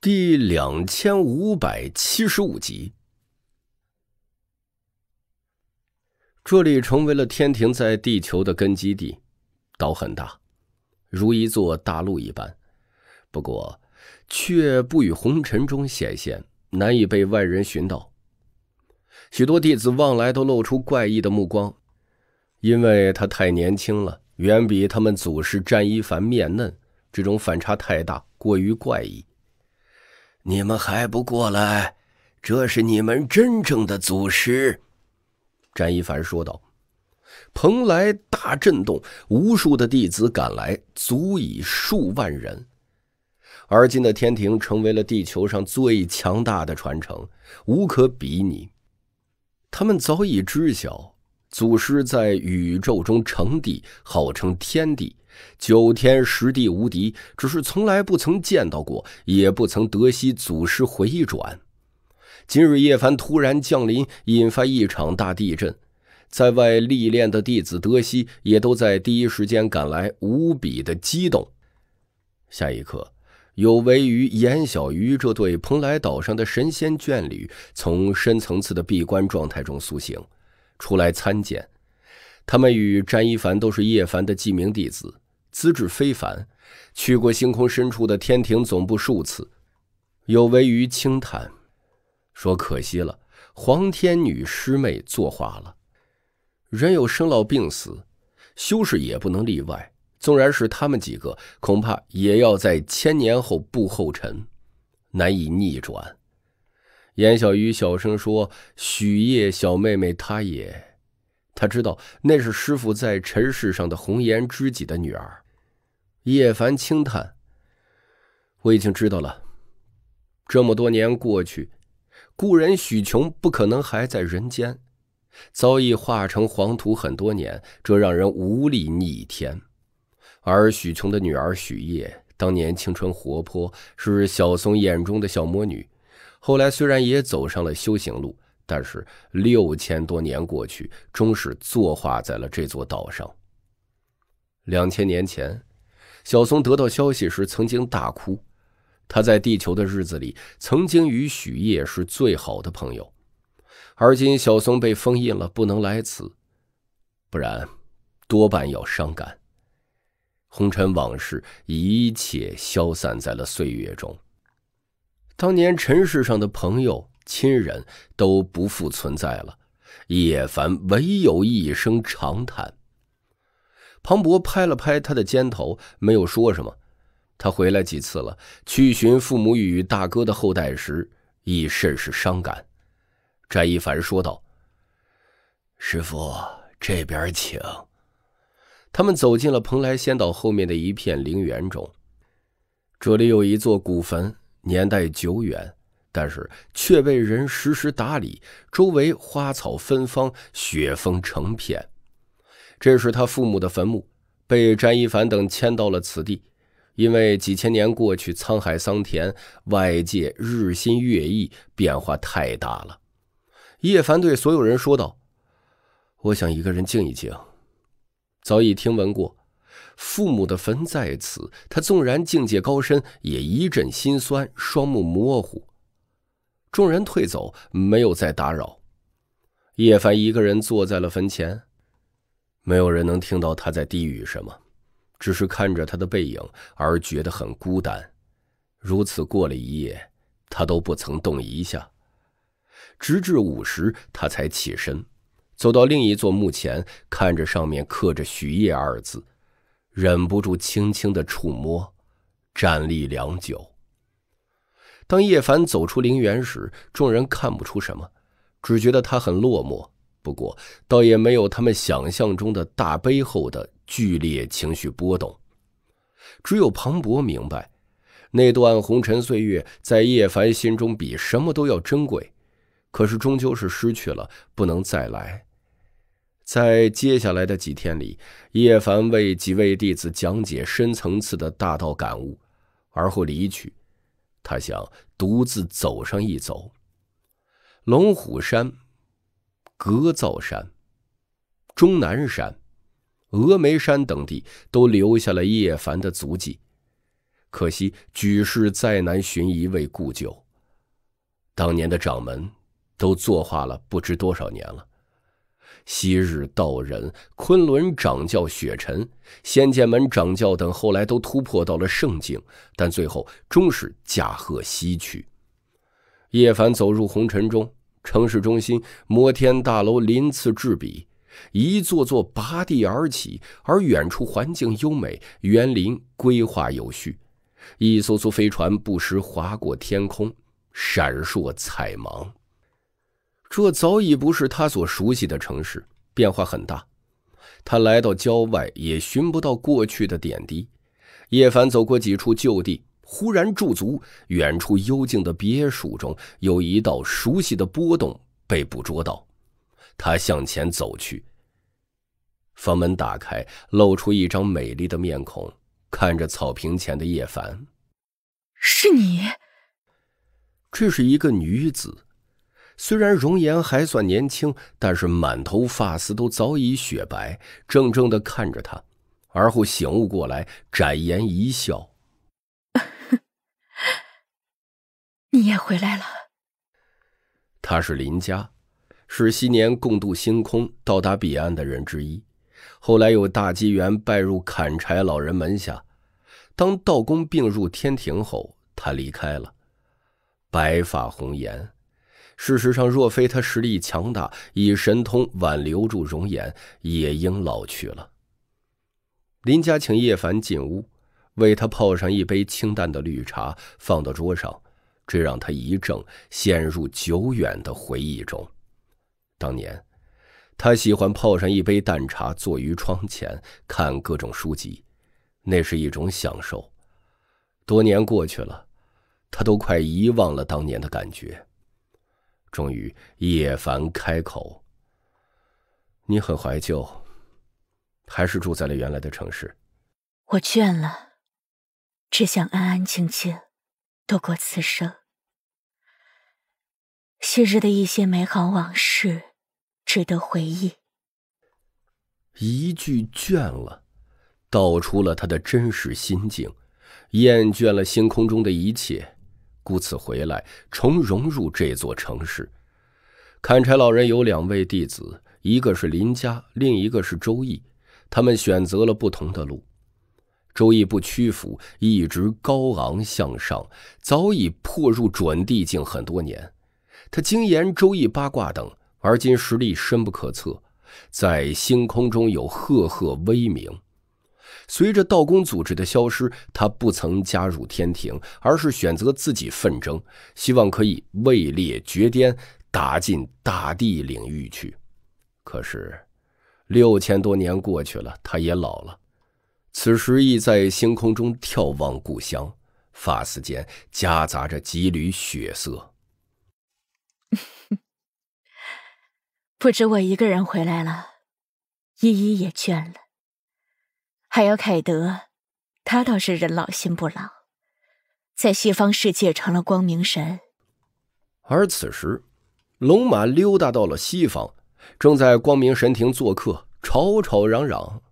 第两千五百七十五集，这里成为了天庭在地球的根基地，岛很大，如一座大陆一般，不过却不与红尘中显现，难以被外人寻到。许多弟子望来都露出怪异的目光，因为他太年轻了，远比他们祖师张一凡面嫩，这种反差太大，过于怪异。你们还不过来？这是你们真正的祖师。”詹一凡说道。蓬莱大震动，无数的弟子赶来，足以数万人。而今的天庭成为了地球上最强大的传承，无可比拟。他们早已知晓，祖师在宇宙中成帝，号称天帝。九天十地无敌，只是从来不曾见到过，也不曾得悉祖师回忆转。今日叶凡突然降临，引发一场大地震，在外历练的弟子德西也都在第一时间赶来，无比的激动。下一刻，有位于严小鱼这对蓬莱岛上的神仙眷侣从深层次的闭关状态中苏醒，出来参见。他们与詹一凡都是叶凡的记名弟子。资质非凡，去过星空深处的天庭总部数次。有为于清谈。说：“可惜了，黄天女师妹作画了。人有生老病死，修士也不能例外。纵然是他们几个，恐怕也要在千年后步后尘，难以逆转。”严小鱼小声说：“许烨小妹妹，她也……她知道，那是师傅在尘世上的红颜知己的女儿。”叶凡轻叹：“我已经知道了，这么多年过去，故人许琼不可能还在人间，早已化成黄土。很多年，这让人无力逆天。而许琼的女儿许叶，当年青春活泼，是小松眼中的小魔女。后来虽然也走上了修行路，但是六千多年过去，终是坐化在了这座岛上。两千年前。”小松得到消息时曾经大哭，他在地球的日子里曾经与许烨是最好的朋友，而今小松被封印了，不能来此，不然多半要伤感。红尘往事，一切消散在了岁月中，当年尘世上的朋友、亲人，都不复存在了，叶凡唯有一声长叹。庞博拍了拍他的肩头，没有说什么。他回来几次了，去寻父母与大哥的后代时，亦甚是伤感。翟一凡说道：“师傅，这边请。”他们走进了蓬莱仙岛后面的一片陵园中。这里有一座古坟，年代久远，但是却被人时时打理，周围花草芬芳，雪峰成片。这是他父母的坟墓，被詹一凡等迁到了此地。因为几千年过去，沧海桑田，外界日新月异，变化太大了。叶凡对所有人说道：“我想一个人静一静。”早已听闻过，父母的坟在此。他纵然境界高深，也一阵心酸，双目模糊。众人退走，没有再打扰。叶凡一个人坐在了坟前。没有人能听到他在低语什么，只是看着他的背影而觉得很孤单。如此过了一夜，他都不曾动一下，直至午时，他才起身，走到另一座墓前，看着上面刻着“徐烨”二字，忍不住轻轻的触摸，站立良久。当叶凡走出陵园时，众人看不出什么，只觉得他很落寞。不过，倒也没有他们想象中的大悲后的剧烈情绪波动。只有庞博明白，那段红尘岁月在叶凡心中比什么都要珍贵，可是终究是失去了，不能再来。在接下来的几天里，叶凡为几位弟子讲解深层次的大道感悟，而后离去。他想独自走上一走，龙虎山。格造山、终南山、峨眉山等地都留下了叶凡的足迹，可惜举世再难寻一位故旧。当年的掌门都作画了不知多少年了。昔日道人昆仑掌教雪尘、仙剑门掌教等，后来都突破到了圣境，但最后终是驾鹤西去。叶凡走入红尘中。城市中心摩天大楼鳞次栉比，一座座拔地而起；而远处环境优美，园林规划有序。一艘艘飞船不时划过天空，闪烁彩芒。这早已不是他所熟悉的城市，变化很大。他来到郊外，也寻不到过去的点滴。叶凡走过几处旧地。忽然驻足，远处幽静的别墅中有一道熟悉的波动被捕捉到。他向前走去，房门打开，露出一张美丽的面孔，看着草坪前的叶凡：“是你。”这是一个女子，虽然容颜还算年轻，但是满头发丝都早已雪白。怔怔的看着他，而后醒悟过来，展颜一笑。也回来了。他是林家，是昔年共度星空到达彼岸的人之一。后来有大机缘拜入砍柴老人门下，当道公并入天庭后，他离开了。白发红颜，事实上，若非他实力强大，以神通挽留住容颜，也应老去了。林家请叶凡进屋，为他泡上一杯清淡的绿茶，放到桌上。这让他一怔，陷入久远的回忆中。当年，他喜欢泡上一杯淡茶，坐于窗前看各种书籍，那是一种享受。多年过去了，他都快遗忘了当年的感觉。终于，叶凡开口：“你很怀旧，还是住在了原来的城市？”我倦了，只想安安静静度过此生。昔日的一些美好往事，值得回忆。一句“倦了”，道出了他的真实心境，厌倦了星空中的一切，故此回来，重融入这座城市。砍柴老人有两位弟子，一个是林家，另一个是周易。他们选择了不同的路。周易不屈服，一直高昂向上，早已破入准地境很多年。他精研《周易》八卦等，而今实力深不可测，在星空中有赫赫威名。随着道宫组织的消失，他不曾加入天庭，而是选择自己奋争，希望可以位列绝巅，打进大地领域去。可是，六千多年过去了，他也老了。此时，亦在星空中眺望故乡，发丝间夹杂着几缕血色。不止我一个人回来了，依依也倦了，还有凯德，他倒是人老心不老，在西方世界成了光明神。而此时，龙马溜达到了西方，正在光明神庭做客，吵吵嚷嚷。